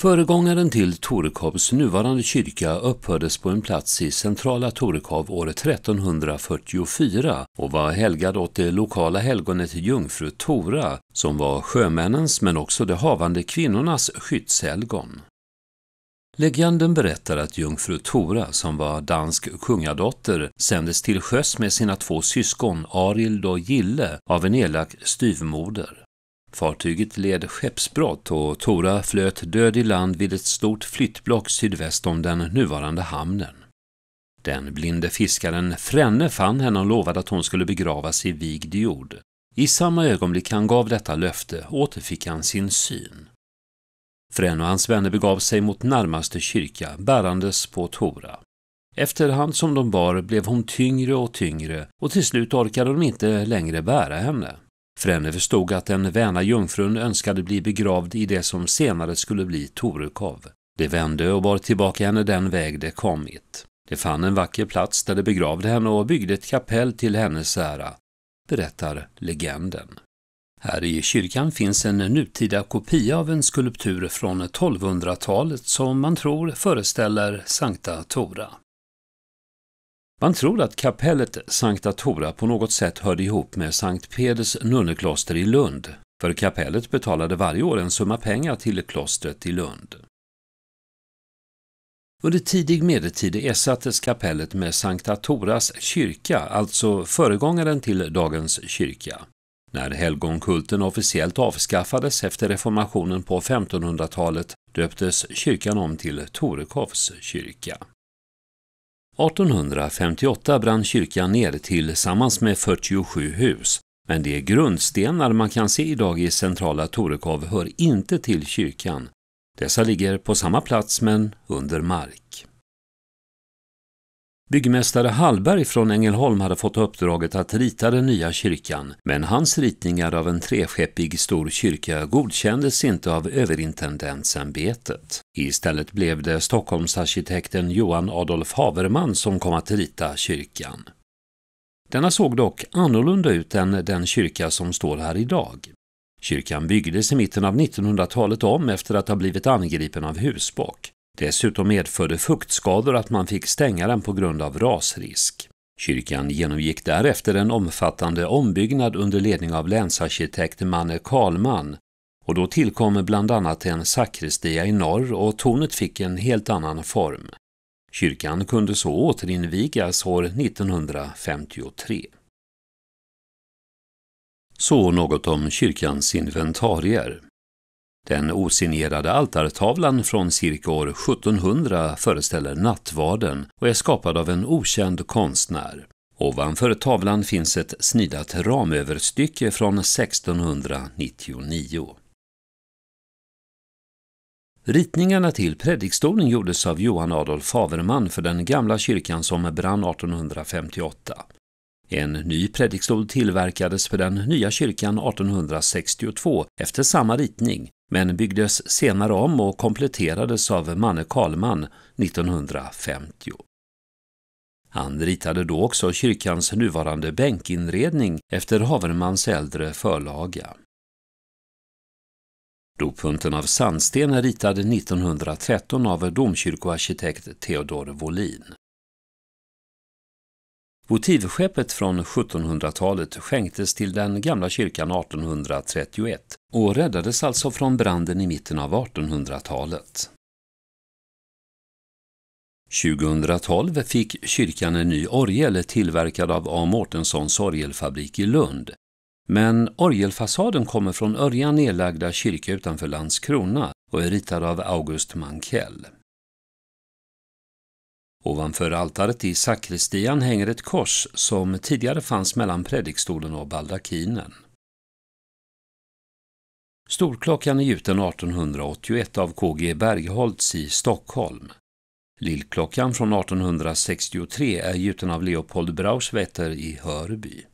Föregångaren till Torekovs nuvarande kyrka uppfördes på en plats i centrala Torekov år 1344 och var helgad åt det lokala helgonet jungfru Tora, som var sjömännens men också de havande kvinnornas skyddshelgon. Legenden berättar att jungfru Tora, som var dansk kungadotter, sändes till sjöss med sina två syskon Arild och Gille av en elak styvmoder. Fartyget led skeppsbrott och Tora flöt död i land vid ett stort flyttblock sydväst om den nuvarande hamnen. Den blinde fiskaren Frenne fann henne och lovade att hon skulle begravas i vigd jord. I samma ögonblick han gav detta löfte återfick han sin syn. Frenne och hans vänner begav sig mot närmaste kyrka, bärandes på Tora. Efterhand som de bar blev hon tyngre och tyngre och till slut orkade de inte längre bära henne. Fränne förstod att den väna jungfrun önskade bli begravd i det som senare skulle bli Torekov. Det vände och bar tillbaka henne den väg det kommit. Det fann en vacker plats där det begravde henne och byggde ett kapell till hennes ära, berättar legenden. Här i kyrkan finns en nutida kopia av en skulptur från 1200-talet som man tror föreställer Sankta Tora. Man tror att kapellet Sankta Tora på något sätt hörde ihop med Sankt Peders nunnekloster i Lund, för kapellet betalade varje år en summa pengar till klostret i Lund. Under tidig medeltid ersattes kapellet med Sankta Toras kyrka, alltså föregångaren till dagens kyrka. När helgonkulten officiellt avskaffades efter reformationen på 1500-talet döptes kyrkan om till Torekovs kyrka. 1858 brann kyrkan ner tillsammans med 47 hus, men de grundstenar man kan se idag i centrala Torekov hör inte till kyrkan. Dessa ligger på samma plats men under mark. Byggmästare Hallberg från Ängelholm hade fått uppdraget att rita den nya kyrkan, men hans ritningar av en treskeppig stor kyrka godkändes inte av överintendentsämbetet. Istället blev det Stockholmsarkitekten Johan Adolf Haverman som kom att rita kyrkan. Denna såg dock annorlunda ut än den kyrka som står här idag. Kyrkan byggdes i mitten av 1900-talet om efter att ha blivit angripen av husbock. Dessutom medförde fuktskador att man fick stänga den på grund av rasrisk. Kyrkan genomgick därefter en omfattande ombyggnad under ledning av länsarkitekt Manne Karlman och då tillkom bland annat en sakristia i norr och tornet fick en helt annan form. Kyrkan kunde så återinvigas år 1953. Så något om kyrkans inventarier. Den osignerade altartavlan från cirka år 1700 föreställer nattvarden och är skapad av en okänd konstnär. Ovanför tavlan finns ett snidat ramöverstycke från 1699. Ritningarna till predikstolen gjordes av Johan Adolf Haverman för den gamla kyrkan som brann 1858. En ny predikstol tillverkades för den nya kyrkan 1862 efter samma ritning men byggdes senare om och kompletterades av Manne Karlman 1950. Han ritade då också kyrkans nuvarande bänkinredning efter Havermans äldre förlaga. Dopunten av sandsten är ritad 1913 av domkyrkoarkitekt Theodor Wåhlin. Votivskeppet från 1700-talet skänktes till den gamla kyrkan 1831 och räddades alltså från branden i mitten av 1800-talet. 2012 fick kyrkan en ny orgel tillverkad av A. Mårtenssons orgelfabrik i Lund. Men orgelfasaden kommer från Örjan nedlagda kyrka utanför Landskrona och är ritad av August Mankell. Ovanför altaret i sakristian hänger ett kors som tidigare fanns mellan predikstolen och baldakinen. Storklockan är gjuten 1881 av KG Bergholtz i Stockholm. Lillklockan från 1863 är gjuten av Leopold Brauswetter i Hörby.